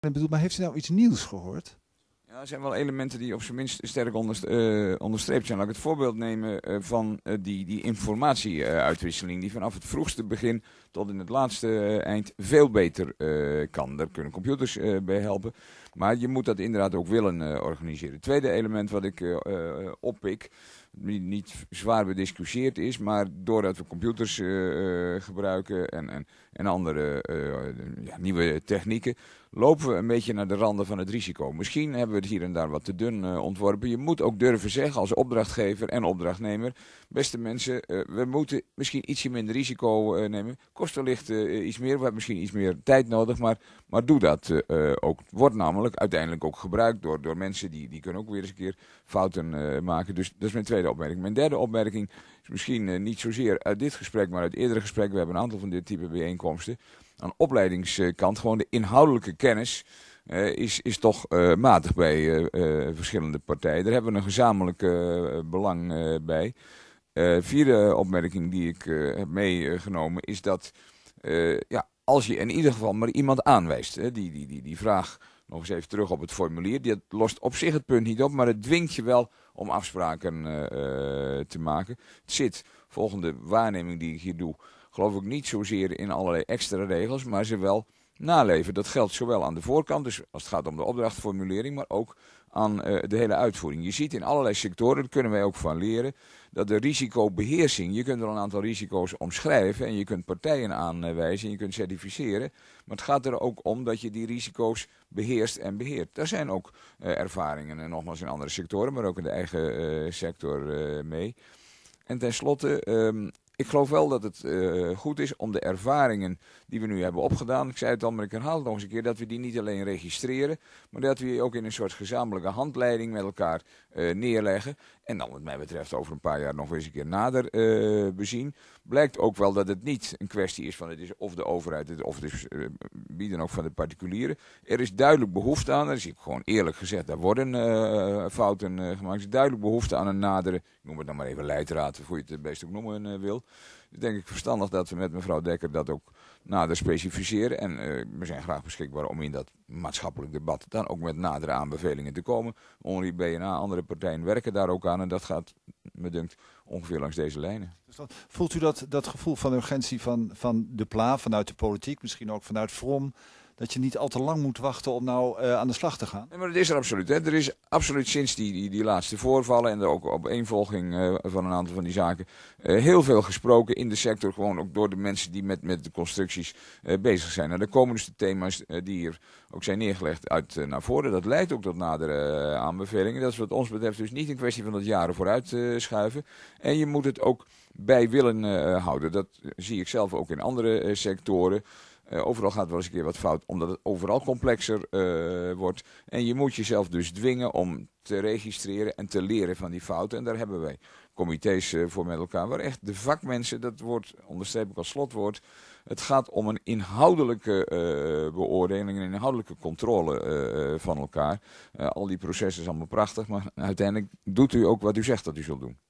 En bedoel, maar heeft u nou iets nieuws gehoord? Nou, er zijn wel elementen die op zijn minst sterk eh, onderstreept zijn. Laat ik het voorbeeld nemen eh, van eh, die, informatieuitwisseling, die vanaf het vroegste begin tot in het laatste eind veel beter kan. Daar kunnen computers bij helpen. Maar je moet dat inderdaad ook willen organiseren. Het tweede element wat ik oppik, die niet zwaar bediscussieerd is, maar doordat we computers gebruiken en, en, en andere ja, nieuwe technieken, lopen we een beetje naar de randen van het risico. Misschien hebben we hier en daar wat te dun eh, ontworpen. Je moet ook durven zeggen als opdrachtgever en opdrachtnemer... beste mensen, eh, we moeten misschien ietsje minder risico eh, nemen. Kost wellicht iets meer, we hebben misschien iets meer tijd nodig... maar, maar doe dat ook. wordt namelijk uiteindelijk ook gebruikt door, door mensen... Die, die kunnen ook weer eens een keer fouten maken. Dus dat is mijn tweede opmerking. Mijn derde opmerking is misschien niet zozeer uit dit gesprek... maar uit eerdere gesprekken. We hebben een aantal van dit type bijeenkomsten. Aan opleidingskant gewoon de inhoudelijke kennis... Eh, is, is toch eh, matig bij eh, verschillende partijen. Daar hebben we een gezamenlijk belang bij. vierde opmerking die ik heb meegenomen is dat ja, als je in ieder geval maar iemand aanwijst, hè, die, die, die, die vraag nog eens even terug op het formulier, dat lost op zich het punt niet op, maar het dwingt je wel om afspraken te maken. Het zit, volgende waarneming die ik hier doe, geloof ik niet zozeer in allerlei extra regels, maar ze wel naleven. Dat geldt zowel aan de voorkant, dus als het gaat om de opdrachtformulering, maar ook aan eh, de hele uitvoering. Je ziet in allerlei sectoren, daar kunnen wij ook van leren, dat de risicobeheersing, je kunt er een aantal risico's omschrijven en je kunt partijen aanwijzen en je kunt certificeren, maar het gaat er ook om dat je die risico's beheerst en beheert. Daar zijn ook eh, ervaringen, en eh, nogmaals in andere sectoren, maar ook in de eigen sector mee. En tenslotte, ehm, ik geloof wel dat het eh, goed is om de ervaringen die we nu hebben opgedaan, ik zei het al, maar ik herhaal het nog eens een keer, dat we die niet alleen registreren, maar dat we die ook in een soort gezamenlijke handleiding met elkaar eh, neerleggen. En dan wat mij betreft over een paar jaar nog eens een keer nader eh, bezien. Blijkt ook wel dat het niet een kwestie is van het is of de overheid of het is ook van de particulieren. Er is duidelijk behoefte aan, er is gewoon eerlijk gezegd, daar worden fouten gemaakt. Er is duidelijk behoefte aan een nadere, ik noem het dan maar even leidraad, hoe je het het beste ook noemen wil. Dus denk ik verstandig dat we met mevrouw Dekker dat ook nader specificeren. En eh, we zijn graag beschikbaar om in dat maatschappelijk debat dan ook met nadere aanbevelingen te komen. Onrie, BNA, andere partijen werken daar ook aan en dat gaat, me dunkt, ongeveer langs deze lijnen. Dus voelt u dat, dat gevoel van urgentie van, van de plaat vanuit de politiek, misschien ook vanuit FROM dat je niet al te lang moet wachten om nou eh, aan de slag te gaan. Nee, maar dat is er absoluut. Hè. Er is absoluut sinds die, die, die laatste voorvallen en ook opeenvolging uh, van een aantal van die zaken eh, heel veel gesproken in de sector. Gewoon ook door de mensen die met, met de constructies bezig zijn. Nou, en dus de komen thema's die hier ook zijn neergelegd uit naar voren. Dat leidt ook tot nadere aanbevelingen. Dat is wat ons betreft dus niet een kwestie van dat jaren vooruit schuiven. En je moet het ook bij willen houden. Dat zie ik zelf ook in andere sectoren. Eh, overal gaat wel eens een keer wat fout, omdat het overal complexer eh, wordt. En je moet jezelf dus dwingen om te registreren en te leren van die fouten. En daar hebben wij comité's eh, voor met elkaar, waar echt de vakmensen, dat wordt onderstreep ik als slotwoord, het gaat om een inhoudelijke beoordeling, een inhoudelijke controle van elkaar. al die processen zijn allemaal prachtig, maar uiteindelijk doet u ook wat u zegt dat u zult doen.